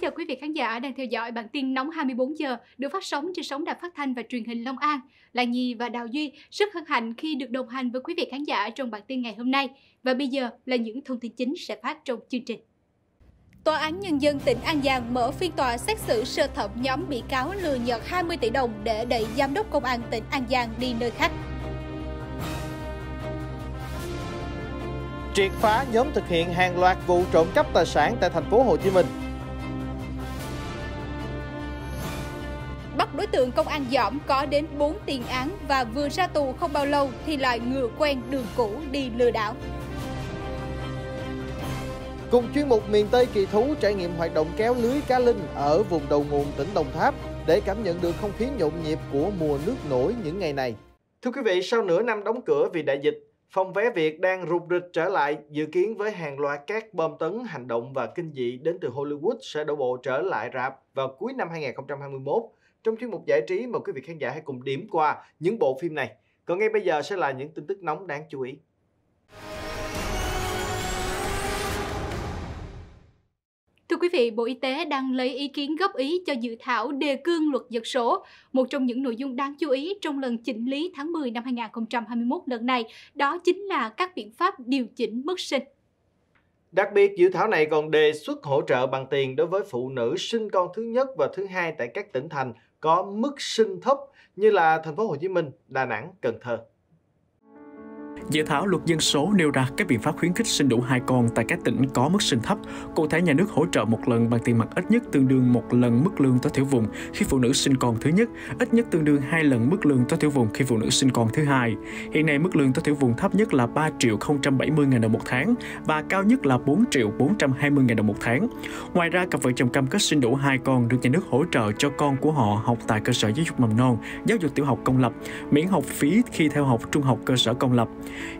chào quý vị khán giả đang theo dõi bản tin nóng 24 giờ được phát sóng trên sóng đài phát thanh và truyền hình Long An. Là Nhi và Đào Duy rất hân hạnh khi được đồng hành với quý vị khán giả trong bản tin ngày hôm nay. Và bây giờ là những thông tin chính sẽ phát trong chương trình. Tòa án Nhân dân tỉnh An Giang mở phiên tòa xét xử sơ thẩm nhóm bị cáo lừa nhợt 20 tỷ đồng để đẩy Giám đốc Công an tỉnh An Giang đi nơi khách. Triệt phá nhóm thực hiện hàng loạt vụ trộm cắp tài sản tại thành phố Hồ Chí Minh. bắt đối tượng công an dõm có đến 4 tiền án và vừa ra tù không bao lâu thì lại ngựa quen đường cũ đi lừa đảo. Cùng chuyên mục miền Tây kỳ thú trải nghiệm hoạt động kéo lưới cá linh ở vùng đầu nguồn tỉnh Đồng Tháp để cảm nhận được không khí nhộn nhịp của mùa nước nổi những ngày này. Thưa quý vị, sau nửa năm đóng cửa vì đại dịch, phòng vé Việt đang rụt rịch trở lại, dự kiến với hàng loạt các bom tấn, hành động và kinh dị đến từ Hollywood sẽ đổ bộ trở lại rạp vào cuối năm 2021 trong chuyên mục giải trí mà quý vị khán giả hãy cùng điểm qua những bộ phim này. Còn ngay bây giờ sẽ là những tin tức nóng đáng chú ý. Thưa quý vị, Bộ Y tế đang lấy ý kiến góp ý cho dự thảo đề cương luật dân số. Một trong những nội dung đáng chú ý trong lần chỉnh lý tháng 10 năm 2021 lần này, đó chính là các biện pháp điều chỉnh mức sinh. Đặc biệt, dự thảo này còn đề xuất hỗ trợ bằng tiền đối với phụ nữ sinh con thứ nhất và thứ hai tại các tỉnh thành có mức sinh thấp như là thành phố Hồ Chí Minh, Đà Nẵng, Cần Thơ. Dự thảo luật dân số nêu ra các biện pháp khuyến khích sinh đủ hai con tại các tỉnh có mức sinh thấp. Cụ thể, nhà nước hỗ trợ một lần bằng tiền mặt ít nhất tương đương một lần mức lương tối thiểu vùng khi phụ nữ sinh con thứ nhất, ít nhất tương đương hai lần mức lương tối thiểu vùng khi phụ nữ sinh con thứ hai. Hiện nay, mức lương tối thiểu vùng thấp nhất là 3 triệu 070 000 đồng một tháng và cao nhất là 4 triệu 420 000 đồng một tháng. Ngoài ra, cặp vợ chồng cam kết sinh đủ hai con được nhà nước hỗ trợ cho con của họ học tại cơ sở giáo dục mầm non, giáo dục tiểu học công lập, miễn học phí khi theo học trung học cơ sở công lập.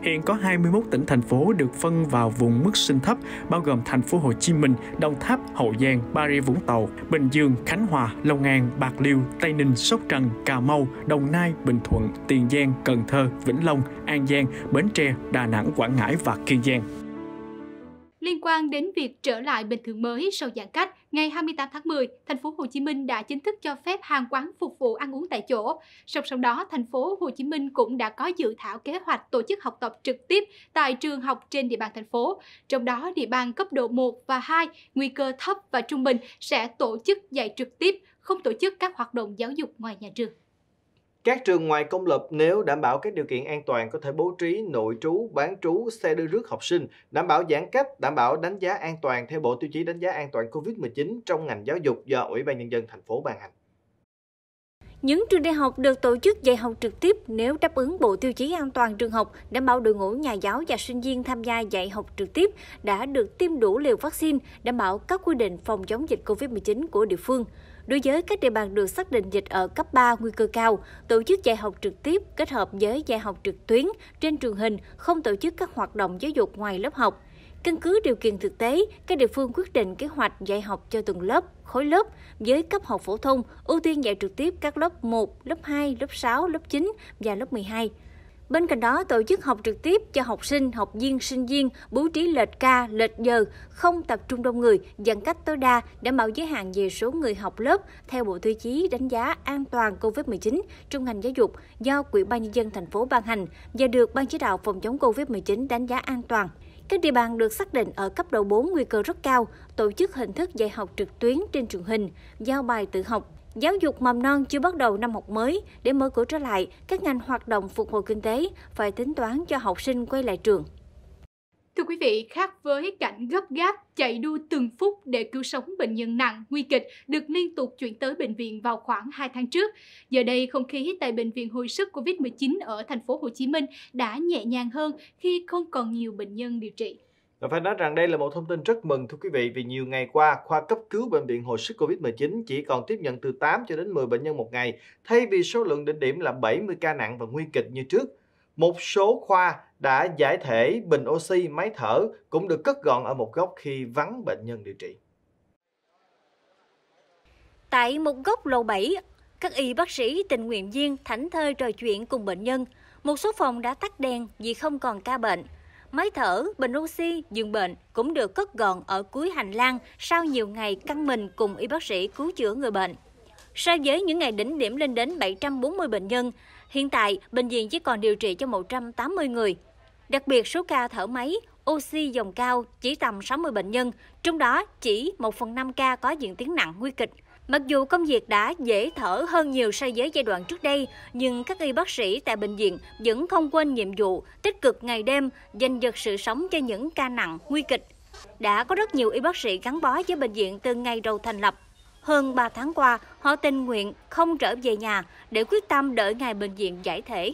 Hiện có 21 tỉnh thành phố được phân vào vùng mức sinh thấp bao gồm thành phố Hồ Chí Minh, Đồng Tháp, Hậu Giang, Bà Rịa Vũng Tàu, Bình Dương, Khánh Hòa, Long An, Bạc Liêu, Tây Ninh, Sóc Trăng, Cà Mau, Đồng Nai, Bình Thuận, Tiền Giang, Cần Thơ, Vĩnh Long, An Giang, Bến Tre, Đà Nẵng, Quảng Ngãi và Kiên Giang. Liên quan đến việc trở lại bình thường mới sau giãn cách, ngày 28 tháng 10, thành phố Hồ Chí Minh đã chính thức cho phép hàng quán phục vụ ăn uống tại chỗ. Song song đó, thành phố Hồ Chí Minh cũng đã có dự thảo kế hoạch tổ chức học tập trực tiếp tại trường học trên địa bàn thành phố. Trong đó, địa bàn cấp độ 1 và 2, nguy cơ thấp và trung bình sẽ tổ chức dạy trực tiếp, không tổ chức các hoạt động giáo dục ngoài nhà trường. Các trường ngoài công lập nếu đảm bảo các điều kiện an toàn có thể bố trí nội trú, bán trú, xe đưa rước học sinh, đảm bảo giãn cách, đảm bảo đánh giá an toàn theo Bộ tiêu chí đánh giá an toàn COVID-19 trong ngành giáo dục do Ủy ban nhân dân thành phố ban hành. Những trường đại học được tổ chức dạy học trực tiếp nếu đáp ứng bộ tiêu chí an toàn trường học, đảm bảo đội ngũ nhà giáo và sinh viên tham gia dạy học trực tiếp đã được tiêm đủ liều vaccine, đảm bảo các quy định phòng chống dịch COVID-19 của địa phương. Đối với các địa bàn được xác định dịch ở cấp 3 nguy cơ cao, tổ chức dạy học trực tiếp kết hợp với dạy học trực tuyến trên truyền hình, không tổ chức các hoạt động giáo dục ngoài lớp học. Căn cứ điều kiện thực tế, các địa phương quyết định kế hoạch dạy học cho từng lớp, khối lớp. Với cấp học phổ thông, ưu tiên dạy trực tiếp các lớp 1, lớp 2, lớp 6, lớp 9 và lớp 12. Bên cạnh đó, tổ chức học trực tiếp cho học sinh, học viên, sinh viên, bố trí lệch ca, lệch giờ, không tập trung đông người, giãn cách tối đa, đảm bảo giới hạn về số người học lớp theo bộ tiêu chí đánh giá an toàn COVID-19 trong ngành giáo dục do Quỹ ban nhân dân thành phố ban hành và được Ban chỉ đạo phòng chống COVID-19 đánh giá an toàn. Các địa bàn được xác định ở cấp độ 4 nguy cơ rất cao, tổ chức hình thức dạy học trực tuyến trên truyền hình, giao bài tự học, Giáo dục mầm non chưa bắt đầu năm học mới, để mở cửa trở lại, các ngành hoạt động phục hồi kinh tế phải tính toán cho học sinh quay lại trường. Thưa quý vị, khác với cảnh gấp gáp chạy đua từng phút để cứu sống bệnh nhân nặng, nguy kịch được liên tục chuyển tới bệnh viện vào khoảng 2 tháng trước. Giờ đây, không khí tại bệnh viện hồi sức COVID-19 ở thành phố Hồ Chí Minh đã nhẹ nhàng hơn khi không còn nhiều bệnh nhân điều trị. Và phải nói rằng đây là một thông tin rất mừng thưa quý vị vì nhiều ngày qua khoa cấp cứu bệnh viện hồi sức Covid-19 chỉ còn tiếp nhận từ 8 cho đến 10 bệnh nhân một ngày thay vì số lượng đỉnh điểm là 70 ca nặng và nguy kịch như trước. Một số khoa đã giải thể bình oxy, máy thở cũng được cất gọn ở một góc khi vắng bệnh nhân điều trị. Tại một góc lầu 7, các y bác sĩ tình nguyện viên thảnh thơi trò chuyện cùng bệnh nhân. Một số phòng đã tắt đèn vì không còn ca bệnh. Máy thở, bình oxy, giường bệnh cũng được cất gọn ở cuối hành lang sau nhiều ngày căng mình cùng y bác sĩ cứu chữa người bệnh. So với những ngày đỉnh điểm lên đến 740 bệnh nhân, hiện tại bệnh viện chỉ còn điều trị cho 180 người. Đặc biệt số ca thở máy, oxy dòng cao chỉ tầm 60 bệnh nhân, trong đó chỉ 1 phần 5 ca có diễn tiến nặng nguy kịch – Mặc dù công việc đã dễ thở hơn nhiều so với giai đoạn trước đây, nhưng các y bác sĩ tại bệnh viện vẫn không quên nhiệm vụ tích cực ngày đêm, dành giật sự sống cho những ca nặng, nguy kịch. Đã có rất nhiều y bác sĩ gắn bó với bệnh viện từ ngày đầu thành lập. Hơn 3 tháng qua, họ tình nguyện không trở về nhà để quyết tâm đợi ngày bệnh viện giải thể.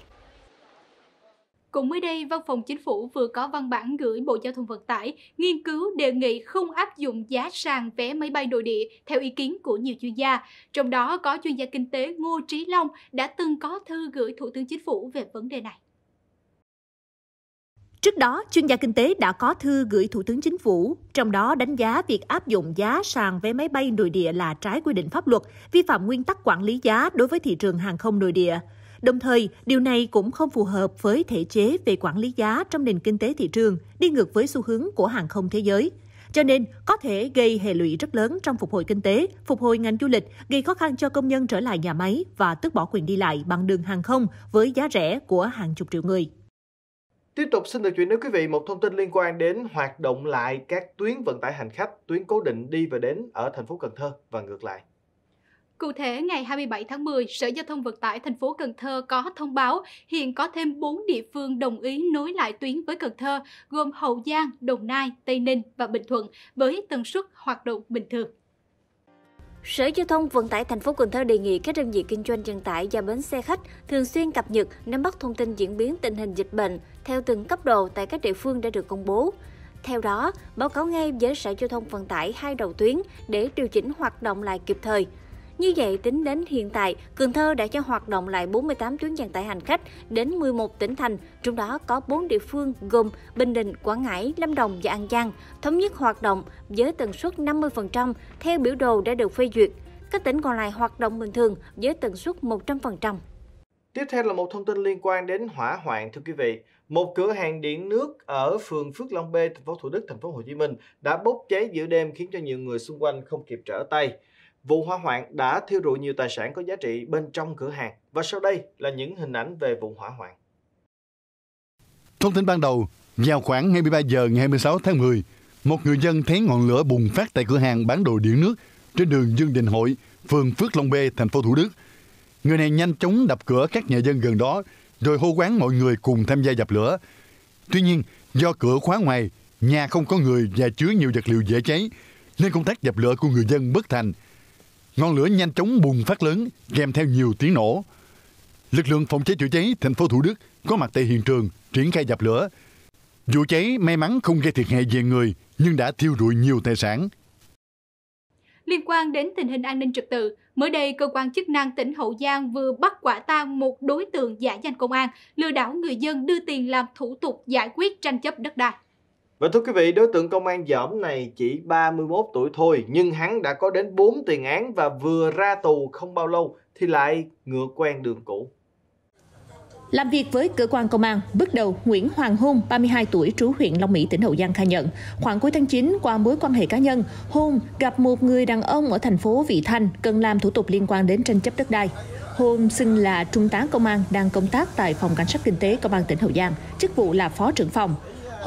Cũng mới đây, Văn phòng Chính phủ vừa có văn bản gửi Bộ Giao thông Vận tải nghiên cứu đề nghị không áp dụng giá sàn vé máy bay nội địa theo ý kiến của nhiều chuyên gia. Trong đó có chuyên gia kinh tế Ngô Trí Long đã từng có thư gửi Thủ tướng Chính phủ về vấn đề này. Trước đó, chuyên gia kinh tế đã có thư gửi Thủ tướng Chính phủ, trong đó đánh giá việc áp dụng giá sàn vé máy bay nội địa là trái quy định pháp luật, vi phạm nguyên tắc quản lý giá đối với thị trường hàng không nội địa. Đồng thời, điều này cũng không phù hợp với thể chế về quản lý giá trong nền kinh tế thị trường, đi ngược với xu hướng của hàng không thế giới. Cho nên, có thể gây hệ lụy rất lớn trong phục hồi kinh tế, phục hồi ngành du lịch, gây khó khăn cho công nhân trở lại nhà máy và tước bỏ quyền đi lại bằng đường hàng không với giá rẻ của hàng chục triệu người. Tiếp tục xin được chuyển đến quý vị một thông tin liên quan đến hoạt động lại các tuyến vận tải hành khách, tuyến cố định đi và đến ở thành phố Cần Thơ và ngược lại. Cụ thể, ngày 27 tháng 10, Sở Giao thông Vận tải thành phố Cần Thơ có thông báo hiện có thêm 4 địa phương đồng ý nối lại tuyến với Cần Thơ, gồm Hậu Giang, Đồng Nai, Tây Ninh và Bình Thuận với tần suất hoạt động bình thường. Sở Giao thông Vận tải thành phố Cần Thơ đề nghị các đơn vị kinh doanh vận tải và bến xe khách thường xuyên cập nhật, nắm bắt thông tin diễn biến tình hình dịch bệnh theo từng cấp độ tại các địa phương đã được công bố. Theo đó, báo cáo ngay với Sở Giao thông Vận tải hai đầu tuyến để điều chỉnh hoạt động lại kịp thời. Như vậy, tính đến hiện tại, Cần Thơ đã cho hoạt động lại 48 tuyến vận tải hành khách đến 11 tỉnh thành, trong đó có 4 địa phương gồm Bình Định, Quảng Ngãi, Lâm Đồng và An Giang, thống nhất hoạt động với tần suất 50% theo biểu đồ đã được phê duyệt. Các tỉnh còn lại hoạt động bình thường với tần suất 100%. Tiếp theo là một thông tin liên quan đến hỏa hoạn thưa quý vị. Một cửa hàng điện nước ở phường Phước Long B, thành phố Thủ Đức, thành phố Hồ Chí Minh đã bốc cháy giữa đêm khiến cho nhiều người xung quanh không kịp trở tay. Vụ hỏa hoạn đã thiêu rụi nhiều tài sản có giá trị bên trong cửa hàng và sau đây là những hình ảnh về vụ hỏa hoạn. Thông tin ban đầu, vào khoảng 23 giờ ngày 26 tháng 10, một người dân thấy ngọn lửa bùng phát tại cửa hàng bán đồ điện nước trên đường Dương Đình Hội, phường Phước Long B, thành phố Thủ Đức. Người này nhanh chóng đập cửa các nhà dân gần đó, rồi hô quán mọi người cùng tham gia dập lửa. Tuy nhiên, do cửa khóa ngoài, nhà không có người và chứa nhiều vật liệu dễ cháy, nên công tác dập lửa của người dân bất thành – Ngọn lửa nhanh chóng bùng phát lớn, kèm theo nhiều tiếng nổ. Lực lượng phòng cháy chữa cháy thành phố Thủ Đức có mặt tại hiện trường, triển khai dập lửa. Vụ cháy may mắn không gây thiệt hại về người, nhưng đã thiêu rụi nhiều tài sản. Liên quan đến tình hình an ninh trật tự, mới đây cơ quan chức năng tỉnh Hậu Giang vừa bắt quả tang một đối tượng giả danh công an lừa đảo người dân đưa tiền làm thủ tục giải quyết tranh chấp đất đai. Và thưa quý vị, đối tượng công an dởm này chỉ 31 tuổi thôi nhưng hắn đã có đến 4 tiền án và vừa ra tù không bao lâu thì lại ngựa quen đường cũ. Làm việc với cơ quan công an, bước đầu Nguyễn Hoàng Hôn, 32 tuổi, trú huyện Long Mỹ, tỉnh Hậu Giang khai nhận, khoảng cuối tháng 9 qua mối quan hệ cá nhân, Hôn gặp một người đàn ông ở thành phố Vị Thanh cần làm thủ tục liên quan đến tranh chấp đất đai. Hôn xưng là trung tá công an đang công tác tại phòng cảnh sát kinh tế công an tỉnh Hậu Giang, chức vụ là phó trưởng phòng.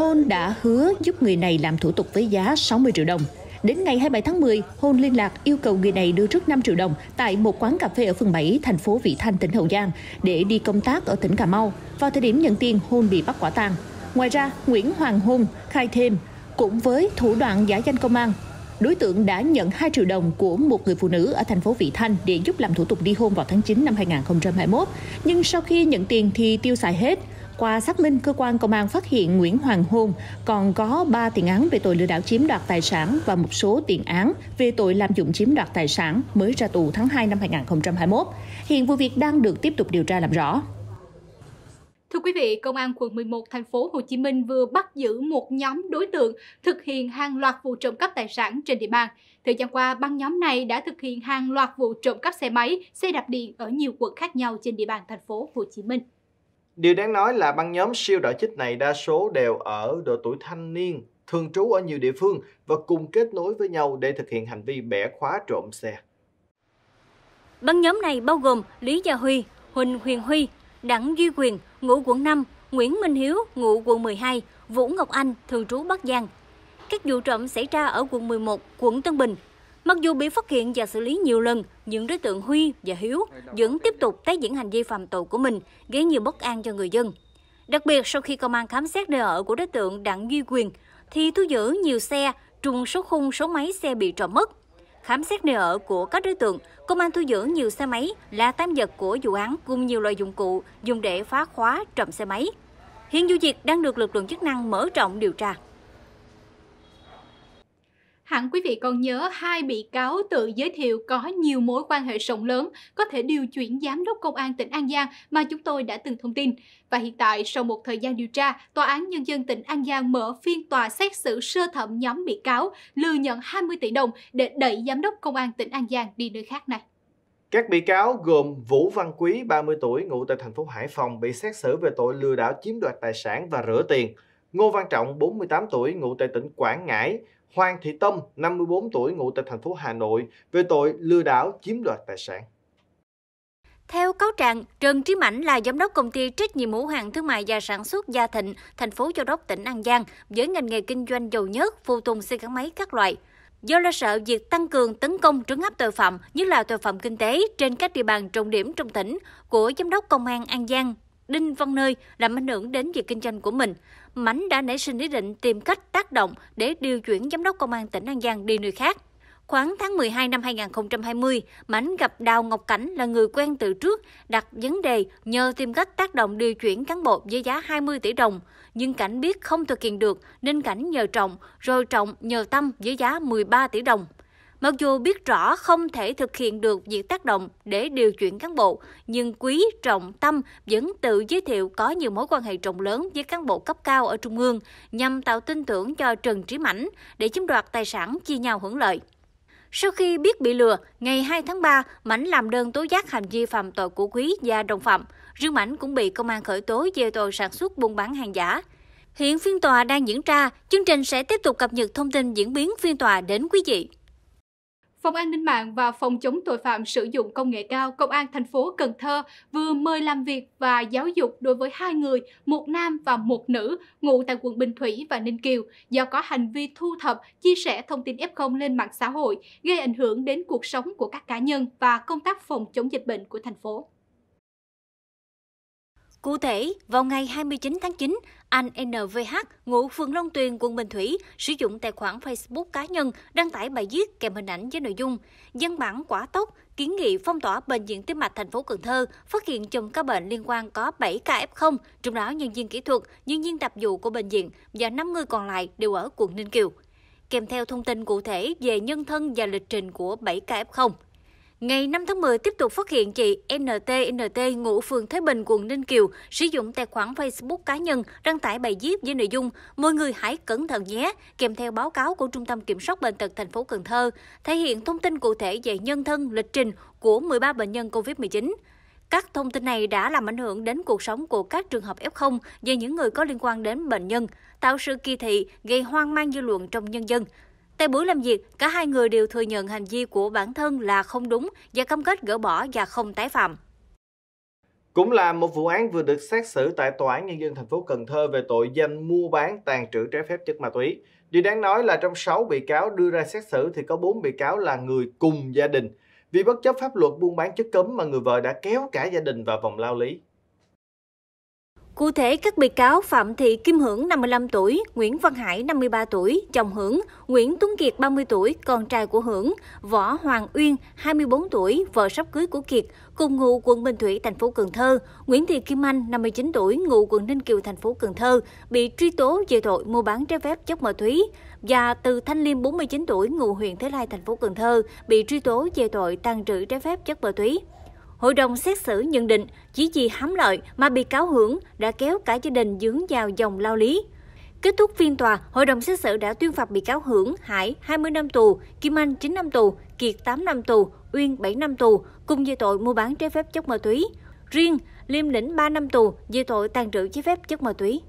Hôn đã hứa giúp người này làm thủ tục với giá 60 triệu đồng. Đến ngày 27 tháng 10, Hôn liên lạc yêu cầu người này đưa trước 5 triệu đồng tại một quán cà phê ở phường 7, thành phố Vị Thanh, tỉnh Hậu Giang để đi công tác ở tỉnh Cà Mau. Vào thời điểm nhận tiền, Hôn bị bắt quả tang. Ngoài ra, Nguyễn Hoàng Hôn khai thêm, cũng với thủ đoạn giả danh công an, đối tượng đã nhận 2 triệu đồng của một người phụ nữ ở thành phố Vị Thanh để giúp làm thủ tục đi hôn vào tháng 9 năm 2021. Nhưng sau khi nhận tiền thì tiêu xài hết, qua xác minh, cơ quan công an phát hiện Nguyễn Hoàng Hôn còn có 3 tiền án về tội lừa đảo chiếm đoạt tài sản và một số tiền án về tội lạm dụng chiếm đoạt tài sản mới ra tù tháng 2 năm 2021. Hiện vụ việc đang được tiếp tục điều tra làm rõ. Thưa quý vị, Công an quận 11 thành phố Hồ Chí Minh vừa bắt giữ một nhóm đối tượng thực hiện hàng loạt vụ trộm cắp tài sản trên địa bàn. Thời gian qua, băng nhóm này đã thực hiện hàng loạt vụ trộm cắp xe máy, xe đạp điện ở nhiều quận khác nhau trên địa bàn thành phố Hồ Chí Minh. Điều đáng nói là băng nhóm siêu đỏ chích này đa số đều ở độ tuổi thanh niên, thường trú ở nhiều địa phương và cùng kết nối với nhau để thực hiện hành vi bẻ khóa trộm xe. Băng nhóm này bao gồm Lý Gia Huy, Huỳnh Huyền Huy, Đặng Duy Quyền, ngụ quận 5, Nguyễn Minh Hiếu, ngụ quận 12, Vũ Ngọc Anh, thường trú Bắc Giang. Các vụ trộm xảy ra ở quận 11, quận Tân Bình, Mặc dù bị phát hiện và xử lý nhiều lần, những đối tượng Huy và Hiếu vẫn tiếp tục tái diễn hành vi phạm tội của mình, gây nhiều bất an cho người dân. Đặc biệt, sau khi công an khám xét nơi ở của đối tượng Đặng Duy Quyền, thì thu giữ nhiều xe trùng số khung số máy xe bị trộm mất. Khám xét nơi ở của các đối tượng, công an thu giữ nhiều xe máy là tam vật của vụ án cùng nhiều loại dụng cụ dùng để phá khóa trộm xe máy. Hiện vụ việc đang được lực lượng chức năng mở rộng điều tra. Hẳn quý vị còn nhớ hai bị cáo tự giới thiệu có nhiều mối quan hệ rộng lớn có thể điều chuyển giám đốc công an tỉnh An Giang mà chúng tôi đã từng thông tin. Và hiện tại, sau một thời gian điều tra, Tòa án Nhân dân tỉnh An Giang mở phiên tòa xét xử sơ thẩm nhóm bị cáo lừa nhận 20 tỷ đồng để đẩy giám đốc công an tỉnh An Giang đi nơi khác này. Các bị cáo gồm Vũ Văn Quý, 30 tuổi, ngụ tại thành phố Hải Phòng, bị xét xử về tội lừa đảo chiếm đoạt tài sản và rửa tiền. Ngô Văn Trọng, 48 tuổi, ngụ tại tỉnh Quảng Ngãi, Hoàng Thị Tâm, 54 tuổi, ngụ tại thành phố Hà Nội, về tội lừa đảo chiếm đoạt tài sản. Theo cáo trạng, Trần Trí Mãnh là giám đốc công ty trách nhiệm hữu hạn thương mại và sản xuất Gia Thịnh, thành phố Châu Đốc, tỉnh An Giang, với ngành nghề kinh doanh dầu nhớt, phụ tùng xe gắn máy các loại. Do lo sợ việc tăng cường tấn công trấn áp tội phạm, nhất là tội phạm kinh tế trên các địa bàn trọng điểm trong tỉnh của Giám đốc Công an An Giang Đinh Văn Nơi làm ảnh hưởng đến việc kinh doanh của mình. Mãnh đã nảy sinh ý định tìm cách tác động để điều chuyển giám đốc công an tỉnh An Giang đi nơi khác. Khoảng tháng 12 năm 2020, Mãnh gặp Đào Ngọc Cảnh là người quen từ trước, đặt vấn đề nhờ tìm cách tác động điều chuyển cán bộ với giá 20 tỷ đồng. Nhưng Cảnh biết không thực hiện được nên Cảnh nhờ Trọng, rồi Trọng nhờ Tâm với giá 13 tỷ đồng. Mặc dù biết rõ không thể thực hiện được việc tác động để điều chuyển cán bộ, nhưng Quý Trọng Tâm vẫn tự giới thiệu có nhiều mối quan hệ rộng lớn với cán bộ cấp cao ở Trung ương nhằm tạo tin tưởng cho Trần Trí Mảnh để chiếm đoạt tài sản chia nhau hưởng lợi. Sau khi biết bị lừa, ngày 2 tháng 3, Mảnh làm đơn tố giác hành vi phạm tội của Quý và đồng phạm. Riêng Mảnh cũng bị công an khởi tố về tội sản xuất buôn bán hàng giả. Hiện phiên tòa đang diễn ra, chương trình sẽ tiếp tục cập nhật thông tin diễn biến phiên tòa đến quý vị. Phòng an ninh mạng và phòng chống tội phạm sử dụng công nghệ cao Công an thành phố Cần Thơ vừa mời làm việc và giáo dục đối với hai người, một nam và một nữ, ngụ tại quận Bình Thủy và Ninh Kiều, do có hành vi thu thập, chia sẻ thông tin F0 lên mạng xã hội, gây ảnh hưởng đến cuộc sống của các cá nhân và công tác phòng chống dịch bệnh của thành phố. Cụ thể, vào ngày 29 tháng 9, anh NVH, ngụ phường Long Tuyền, quận Bình Thủy, sử dụng tài khoản Facebook cá nhân đăng tải bài viết kèm hình ảnh với nội dung dân bản quả tốc kiến nghị phong tỏa bệnh viện tim mạch thành phố Cần Thơ, phát hiện chùm ca bệnh liên quan có 7 ca F0, trong đó nhân viên kỹ thuật, nhân viên tạp vụ của bệnh viện và 5 người còn lại đều ở quận Ninh Kiều. Kèm theo thông tin cụ thể về nhân thân và lịch trình của 7 ca F0. Ngày 5 tháng 10 tiếp tục phát hiện chị NTNT ngụ phường Thế Bình, quận Ninh Kiều sử dụng tài khoản Facebook cá nhân đăng tải bài viết với nội dung "Mọi người hãy cẩn thận nhé" kèm theo báo cáo của Trung tâm Kiểm soát bệnh tật thành phố Cần Thơ, thể hiện thông tin cụ thể về nhân thân, lịch trình của 13 bệnh nhân COVID-19. Các thông tin này đã làm ảnh hưởng đến cuộc sống của các trường hợp F0 và những người có liên quan đến bệnh nhân, tạo sự kỳ thị, gây hoang mang dư luận trong nhân dân, Tại buổi làm việc, cả hai người đều thừa nhận hành vi của bản thân là không đúng và cam kết gỡ bỏ và không tái phạm. Cũng là một vụ án vừa được xét xử tại Tòa án Nhân dân thành phố Cần Thơ về tội danh mua bán tàn trữ trái phép chất ma túy. Điều đáng nói là trong 6 bị cáo đưa ra xét xử thì có 4 bị cáo là người cùng gia đình. Vì bất chấp pháp luật buôn bán chất cấm mà người vợ đã kéo cả gia đình vào vòng lao lý. Cụ thể, các bị cáo Phạm Thị Kim Hưởng 55 tuổi, Nguyễn Văn Hải 53 tuổi, chồng Hưởng, Nguyễn Tuấn Kiệt 30 tuổi, con trai của Hưởng, Võ Hoàng Uyên 24 tuổi, vợ sắp cưới của Kiệt, cùng ngụ quận Bình Thủy, thành phố Cần Thơ, Nguyễn Thị Kim Anh 59 tuổi, ngụ quận Ninh Kiều, thành phố Cần Thơ, bị truy tố về tội mua bán trái phép chất ma túy và Từ Thanh Liêm 49 tuổi, ngụ huyện Thế Lai, thành phố Cần Thơ, bị truy tố về tội tàn trữ trái phép chất ma túy. Hội đồng xét xử nhận định chỉ vì hám lợi mà bị cáo hưởng đã kéo cả gia đình dướng vào dòng lao lý. Kết thúc phiên tòa, hội đồng xét xử đã tuyên phạt bị cáo Hưởng Hải 20 năm tù, Kim Anh 9 năm tù, Kiệt 8 năm tù, Uyên 7 năm tù cùng về tội mua bán trái phép chất ma túy. Riêng Liêm lĩnh 3 năm tù về tội tàn trữ trái phép chất ma túy.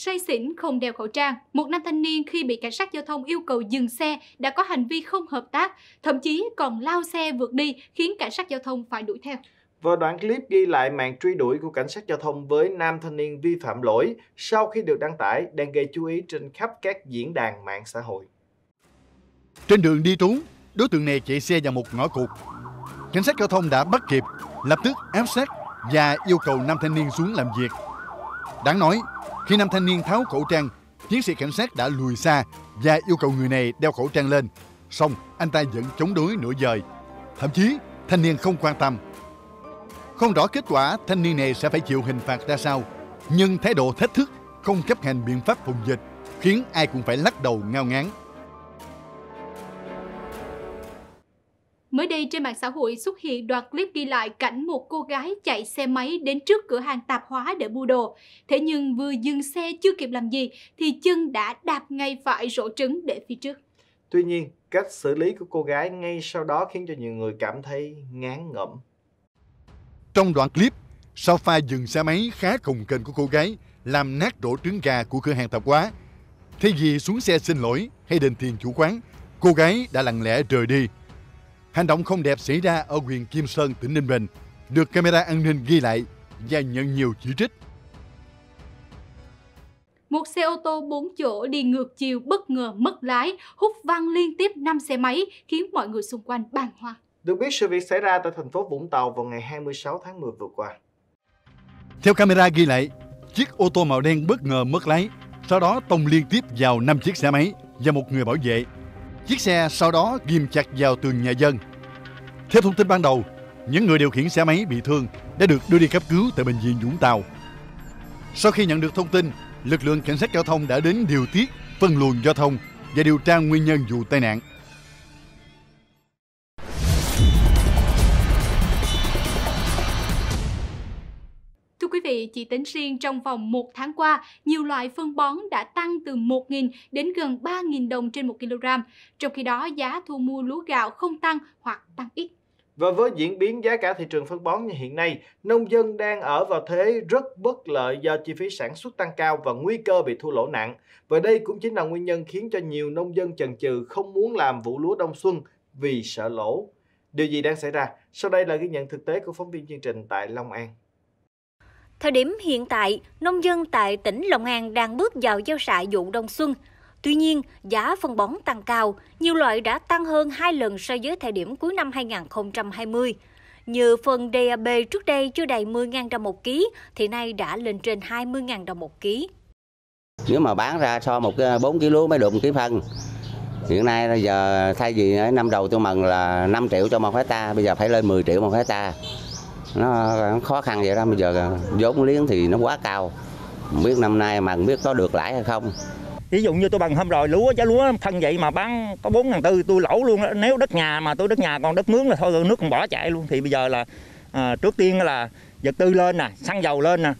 say xỉn không đeo khẩu trang. Một nam thanh niên khi bị cảnh sát giao thông yêu cầu dừng xe đã có hành vi không hợp tác, thậm chí còn lao xe vượt đi khiến cảnh sát giao thông phải đuổi theo. Và đoạn clip ghi lại màn truy đuổi của cảnh sát giao thông với nam thanh niên vi phạm lỗi sau khi được đăng tải đang gây chú ý trên khắp các diễn đàn mạng xã hội. Trên đường đi trốn, đối tượng này chạy xe vào một ngõ cụt. Cảnh sát giao thông đã bắt kịp, lập tức áp sát và yêu cầu nam thanh niên xuống làm việc. Đáng nói, khi nam thanh niên tháo khẩu trang, chiến sĩ cảnh sát đã lùi xa và yêu cầu người này đeo khẩu trang lên. Xong, anh ta vẫn chống đối nửa giời. Thậm chí, thanh niên không quan tâm. Không rõ kết quả thanh niên này sẽ phải chịu hình phạt ra sao, nhưng thái độ thách thức, không chấp hành biện pháp phòng dịch khiến ai cũng phải lắc đầu ngao ngán. đây trên mạng xã hội xuất hiện đoạn clip ghi lại cảnh một cô gái chạy xe máy đến trước cửa hàng tạp hóa để mua đồ. Thế nhưng vừa dừng xe chưa kịp làm gì thì chân đã đạp ngay phải rổ trứng để phía trước. Tuy nhiên, cách xử lý của cô gái ngay sau đó khiến cho nhiều người cảm thấy ngán ngẩm. Trong đoạn clip, sau pha dừng xe máy khá cùng kênh của cô gái làm nát đổ trứng gà của cửa hàng tạp hóa. Thay vì xuống xe xin lỗi hay đền tiền chủ quán, cô gái đã lặng lẽ rời đi Hành động không đẹp xảy ra ở huyện Kim Sơn, tỉnh Ninh Bình được camera an ninh ghi lại và nhận nhiều chỉ trích. Một xe ô tô 4 chỗ đi ngược chiều bất ngờ mất lái, hút văng liên tiếp 5 xe máy khiến mọi người xung quanh bàng hoàng. Được biết sự việc xảy ra tại thành phố Vũng Tàu vào ngày 26 tháng 10 vừa qua. Theo camera ghi lại, chiếc ô tô màu đen bất ngờ mất lái, sau đó tông liên tiếp vào 5 chiếc xe máy và một người bảo vệ Chiếc xe sau đó ghim chặt vào tường nhà dân. Theo thông tin ban đầu, những người điều khiển xe máy bị thương đã được đưa đi cấp cứu tại bệnh viện Vũng Tàu. Sau khi nhận được thông tin, lực lượng cảnh sát giao thông đã đến điều tiết, phân luồng giao thông và điều tra nguyên nhân vụ tai nạn. vị, chỉ tính riêng trong vòng một tháng qua, nhiều loại phân bón đã tăng từ 1.000 đến gần 3.000 đồng trên 1 kg, trong khi đó giá thu mua lúa gạo không tăng hoặc tăng ít. Và với diễn biến giá cả thị trường phân bón như hiện nay, nông dân đang ở vào thế rất bất lợi do chi phí sản xuất tăng cao và nguy cơ bị thua lỗ nặng. Và đây cũng chính là nguyên nhân khiến cho nhiều nông dân chần chừ không muốn làm vụ lúa đông xuân vì sợ lỗ. Điều gì đang xảy ra? Sau đây là ghi nhận thực tế của phóng viên chương trình tại Long An. Thời điểm hiện tại, nông dân tại tỉnh Long An đang bước vào gieo xạ vụ đông xuân. Tuy nhiên, giá phân bón tăng cao, nhiều loại đã tăng hơn 2 lần so với thời điểm cuối năm 2020. Như phân DAB trước đây chưa đầy 10.000 đồng một ký, thì nay đã lên trên 20.000 đồng một ký. Nếu mà bán ra so một 4 ờ, kg lúa mới được 1 ký phân, Hiện nay bây giờ thay vì ờ, năm đầu tôi mừng là 5 triệu cho một hecta, bây giờ phải lên 10 triệu một hecta nó khó khăn vậy đó bây giờ vốn liếng thì nó quá cao không biết năm nay mà không biết có được lãi hay không ví dụ như tôi bằng hôm rồi lúa giá lúa thân vậy mà bán có bốn ngàn tư tôi lỗ luôn đó. nếu đất nhà mà tôi đất nhà còn đất mướn là thôi nước còn bỏ chạy luôn thì bây giờ là à, trước tiên là vật tư lên nè xăng dầu lên nè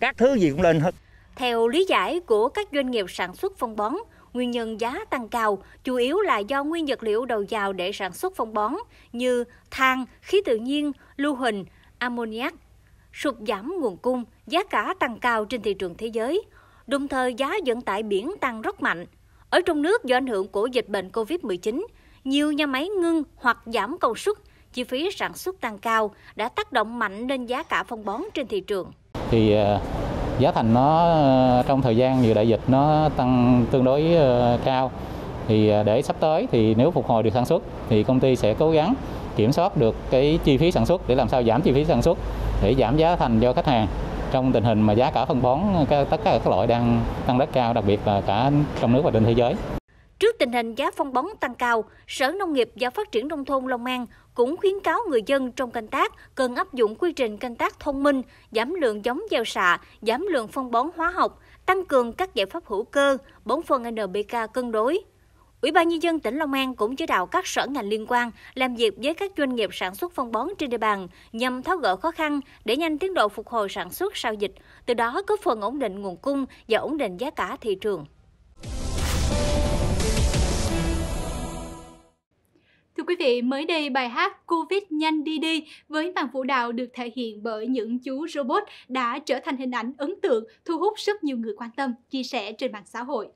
các thứ gì cũng lên hết theo lý giải của các doanh nghiệp sản xuất phân bón nguyên nhân giá tăng cao chủ yếu là do nguyên vật liệu đầu vào để sản xuất phân bón như than khí tự nhiên lưu huỳnh ammoniac. Sụt giảm nguồn cung, giá cả tăng cao trên thị trường thế giới. Đồng thời giá vận tải biển tăng rất mạnh. Ở trong nước do ảnh hưởng của dịch bệnh COVID-19, nhiều nhà máy ngưng hoặc giảm công suất, chi phí sản xuất tăng cao đã tác động mạnh lên giá cả phân bón trên thị trường. Thì ờ, giá thành nó ờ, trong thời gian vừa đại dịch nó tăng tương đối ờ, cao thì để sắp tới thì nếu phục hồi được sản xuất thì công ty sẽ cố gắng kiểm soát được cái chi phí sản xuất để làm sao giảm chi phí sản xuất để giảm giá thành cho khách hàng trong tình hình mà giá cả phân bón tất cả các loại đang tăng rất cao đặc biệt là cả trong nước và trên thế giới. Trước tình hình giá phân bón tăng cao, Sở Nông nghiệp và Phát triển Nông thôn Long An cũng khuyến cáo người dân trong canh tác cần áp dụng quy trình canh tác thông minh, giảm lượng giống gieo xạ, giảm lượng phân bón hóa học, tăng cường các giải pháp hữu cơ, bón phân NPK cân đối, Ủy ban Nhân dân tỉnh Long An cũng chỉ đạo các sở ngành liên quan làm việc với các doanh nghiệp sản xuất phân bón trên địa bàn nhằm tháo gỡ khó khăn để nhanh tiến độ phục hồi sản xuất sau dịch, từ đó góp phần ổn định nguồn cung và ổn định giá cả thị trường. Thưa quý vị, mới đây bài hát Covid nhanh đi đi với màn vũ đạo được thể hiện bởi những chú robot đã trở thành hình ảnh ấn tượng thu hút rất nhiều người quan tâm, chia sẻ trên mạng xã hội.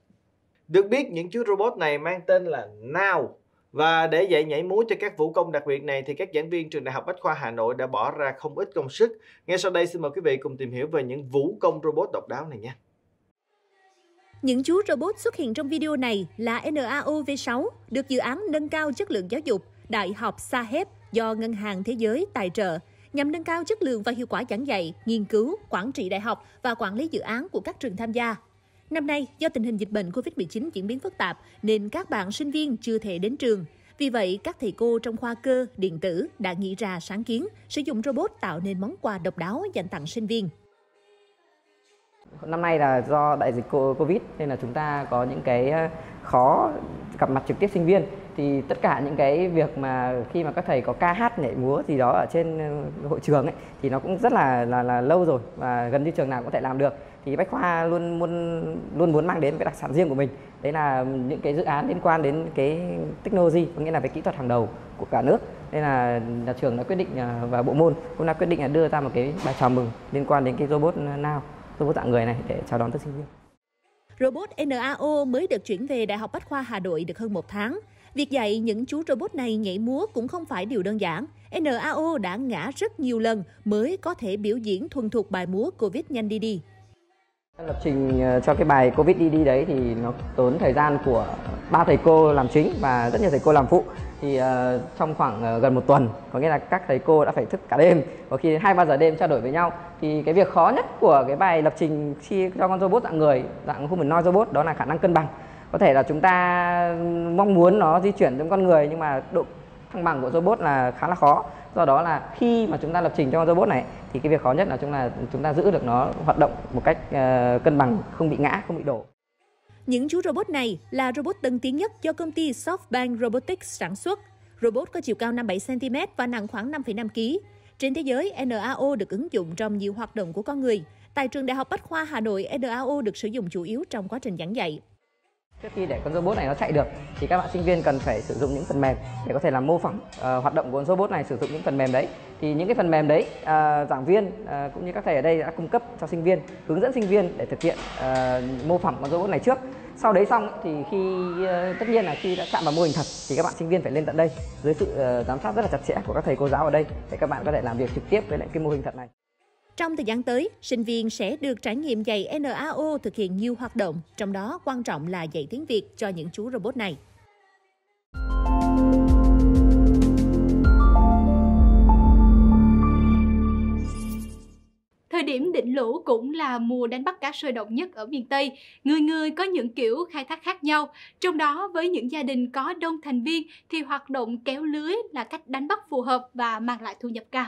Được biết những chú robot này mang tên là Now và để dạy nhảy múa cho các vũ công đặc biệt này thì các giảng viên trường Đại học Bách khoa Hà Nội đã bỏ ra không ít công sức. Ngay sau đây xin mời quý vị cùng tìm hiểu về những vũ công robot độc đáo này nhé. Những chú robot xuất hiện trong video này là NAO V6, được dự án nâng cao chất lượng giáo dục Đại học Saheb do Ngân hàng Thế giới tài trợ nhằm nâng cao chất lượng và hiệu quả giảng dạy, nghiên cứu, quản trị đại học và quản lý dự án của các trường tham gia. Năm nay, do tình hình dịch bệnh COVID-19 diễn biến phức tạp nên các bạn sinh viên chưa thể đến trường. Vì vậy, các thầy cô trong khoa cơ, điện tử đã nghĩ ra sáng kiến sử dụng robot tạo nên món quà độc đáo dành tặng sinh viên. Năm nay là do đại dịch Covid nên là chúng ta có những cái ờ, khó gặp mặt trực tiếp sinh viên thì tất cả những cái việc mà khi mà các thầy có ca hát nhảy múa gì đó ở trên ờ, hội trường ấy thì nó cũng rất là là là lâu rồi và gần như trường nào cũng có thể làm được thì bách khoa luôn muốn luôn muốn mang đến cái đặc sản riêng của mình đấy là những cái dự án liên quan đến cái technology có nghĩa là về kỹ thuật hàng đầu của cả nước nên là nhà trường đã quyết định à, và bộ môn cũng đã quyết định là đưa ra một cái bài chào mừng liên quan đến cái robot nào robot dạng người này để chào đón tất sinh viên Robot NAO mới được chuyển về Đại học Bách khoa Hà Nội được hơn một tháng. Việc dạy những chú robot này nhảy múa cũng không phải điều đơn giản. NAO đã ngã rất nhiều lần mới có thể biểu diễn thuần thục bài múa Covid nhanh đi đi. Lập trình ờ, cho cái bài Covid đi đi đấy thì nó tốn thời gian của ba thầy cô làm chính và rất nhiều thầy cô làm phụ. Thì uh, trong khoảng uh, gần một tuần, có nghĩa là các thầy cô đã phải thức cả đêm, có khi đến hai ba giờ đêm trao đổi với nhau. Thì cái việc khó nhất của cái bài lập trình khi cho con robot dạng người, dạng humanoid robot đó là khả năng cân bằng. Có thể là chúng ta ừ, mong muốn nó di chuyển giống con người nhưng mà độ thăng bằng của robot là khá là khó do đó là khi mà chúng ta lập trình cho robot này thì cái việc khó nhất là chúng là chúng ta giữ được nó hoạt động một cách uh, cân bằng không bị ngã không bị đổ những chú robot này là robot tân tiến nhất do công ty SoftBank Robotics sản xuất. Robot có chiều cao 57cm và nặng khoảng 5,5 kg. Trên thế giới, NAO được ứng dụng trong nhiều hoạt động của con người. Tại trường Đại học Bách khoa Hà Nội, NAO được sử dụng chủ yếu trong quá trình giảng dạy trước khi để con robot này nó chạy được thì các bạn sinh viên cần phải sử dụng những phần mềm để có thể làm mô phỏng uh, hoạt động của con robot này sử dụng những phần mềm đấy thì những cái phần mềm đấy uh, giảng viên uh, cũng như các thầy ở đây đã cung cấp cho sinh viên hướng dẫn sinh viên để thực hiện uh, mô phỏng con robot này trước sau đấy xong thì khi uh, tất nhiên là khi đã chạm vào mô hình thật thì các bạn sinh viên phải lên tận đây dưới sự uh, giám sát rất là chặt chẽ của các thầy cô giáo ở đây để các bạn có thể làm việc trực tiếp với lại cái mô hình thật này trong thời gian tới, sinh viên sẽ được trải nghiệm dạy NAO thực hiện nhiều hoạt động, trong đó quan trọng là dạy tiếng Việt cho những chú robot này. Thời điểm đỉnh lũ cũng là mùa đánh bắt cá sôi động nhất ở miền Tây. Người người có những kiểu khai thác khác nhau. Trong đó, với những gia đình có đông thành viên thì hoạt động kéo lưới là cách đánh bắt phù hợp và mang lại thu nhập cao.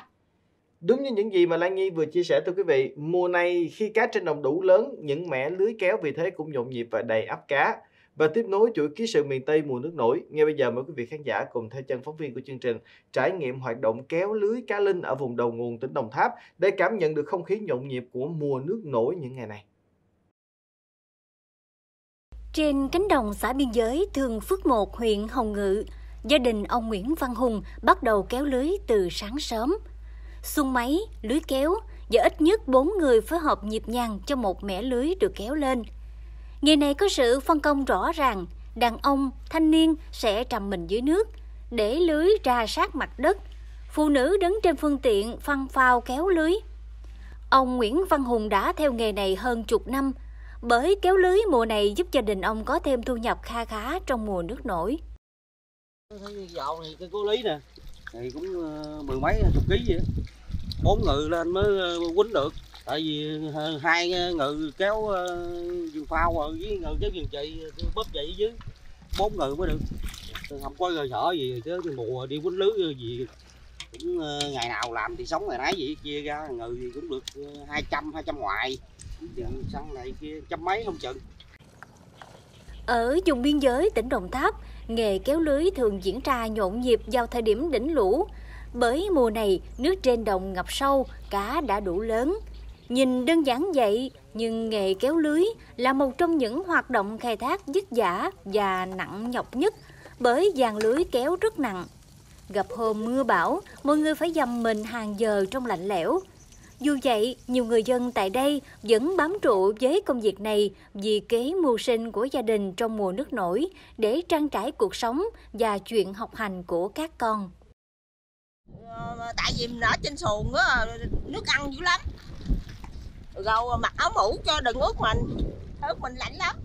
Đúng như những gì mà Lan Nhi vừa chia sẻ thưa quý vị, mùa này khi cá trên đồng đủ lớn, những mẻ lưới kéo vì thế cũng nhộn nhịp và đầy ắp cá. Và tiếp nối chuỗi ký sự miền Tây mùa nước nổi, ngay bây giờ mời quý vị khán giả cùng theo chân phóng viên của chương trình trải nghiệm hoạt động kéo lưới cá linh ở vùng đầu nguồn tỉnh Đồng Tháp để cảm nhận được không khí nhộn nhịp của mùa nước nổi những ngày này. Trên cánh đồng xã biên giới Thường Phước một huyện Hồng Ngự, gia đình ông Nguyễn Văn Hùng bắt đầu kéo lưới từ sáng sớm – xung máy, lưới kéo và ít nhất 4 người phối hợp nhịp nhàng cho một mẻ lưới được kéo lên. Nghề này có sự phân công rõ ràng, đàn ông, thanh niên sẽ trầm mình dưới nước, để lưới ra sát mặt đất, phụ nữ đứng trên phương tiện phăng phao kéo lưới. Ông Nguyễn Văn Hùng đã theo nghề này hơn chục năm, bởi kéo lưới mùa này giúp gia đình ông có thêm thu nhập kha khá trong mùa nước nổi. Dạo này cái cô Lý nè, thì cũng ờ, mười mấy chục ký vậy bốn ngự lên mới ờ, quýnh được tại vì ờ, hai ngự kéo vườn phao rồi với ngự kéo vườn chị bóp vậy chứ bốn ngự mới được không có sợ gì chứ mùa đi quýnh lưới gì cũng ngày nào làm thì sống ngày nấy vậy chia ra ngự thì cũng được hai trăm hai trăm ngoại chừng săn này kia trăm mấy không chừng ở vùng biên giới tỉnh Đồng Tháp nghề kéo lưới thường diễn ra nhộn nhịp vào thời điểm đỉnh lũ. Bởi mùa này, nước trên đồng ngập sâu, cá đã đủ lớn. Nhìn đơn giản vậy, nhưng nghề kéo lưới là một trong những hoạt động khai thác dứt giả và nặng nhọc nhất bởi dàn lưới kéo rất nặng. Gặp hôm mưa bão, mọi người phải dầm mình hàng giờ trong lạnh lẽo, dù vậy, nhiều người dân tại đây vẫn bám trụ với công việc này vì kế mưu sinh của gia đình trong mùa nước nổi để trang trải cuộc sống và chuyện học hành của các con. Ờ, tại vì mình ở trên xuồng á, nước ăn dữ lắm. Rồi mặc áo mũ cho đừng ướt mình, ướt mình lạnh lắm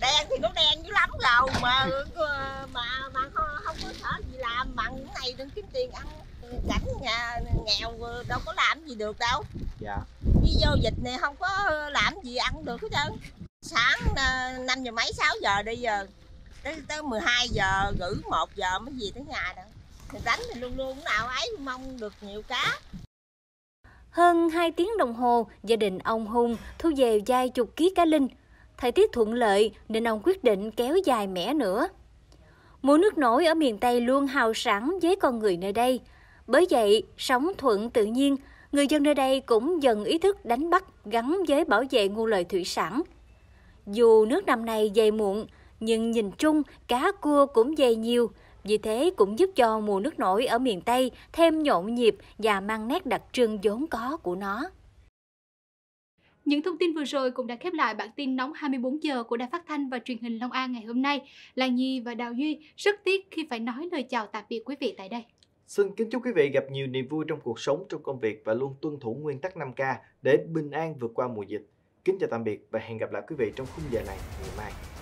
đen thì nó đen dữ lắm rồi ờ, mà mà mà không, có sợ gì làm bằng những này đừng kiếm tiền ăn ừ, cảnh nhà nghèo ờ, đâu có làm gì được đâu dạ đi vô dịch này không có ờ, làm gì ăn được hết trơn sáng năm giờ mấy 6 giờ đi giờ tới tới 12 giờ gửi một giờ mới về tới nhà đâu thì đánh thì luôn luôn nào ấy mong được nhiều cá hơn 2 tiếng đồng hồ, gia đình ông Hùng thu về vài chục ký cá linh thời tiết thuận lợi nên ông quyết định kéo dài mẻ nữa. Mùa nước nổi ở miền Tây luôn hào sẵn với con người nơi đây. Bởi vậy, sống thuận tự nhiên, người dân nơi đây cũng dần ý thức đánh bắt gắn với bảo vệ nguồn lợi thủy sản. Dù nước năm nay dày muộn, nhưng nhìn chung cá cua cũng dày nhiều, vì thế cũng giúp cho mùa nước nổi ở miền Tây thêm nhộn nhịp và mang nét đặc trưng vốn có của nó. Những thông tin vừa rồi cũng đã khép lại bản tin nóng 24 giờ của Đài Phát thanh và Truyền hình Long An ngày hôm nay. Lan Nhi và Đào Duy rất tiếc khi phải nói lời chào tạm biệt quý vị tại đây. Xin kính chúc quý vị gặp nhiều niềm vui trong cuộc sống, trong công việc và luôn tuân thủ nguyên tắc 5K để bình an vượt qua mùa dịch. Kính chào tạm biệt và hẹn gặp lại quý vị trong khung giờ này ngày mai.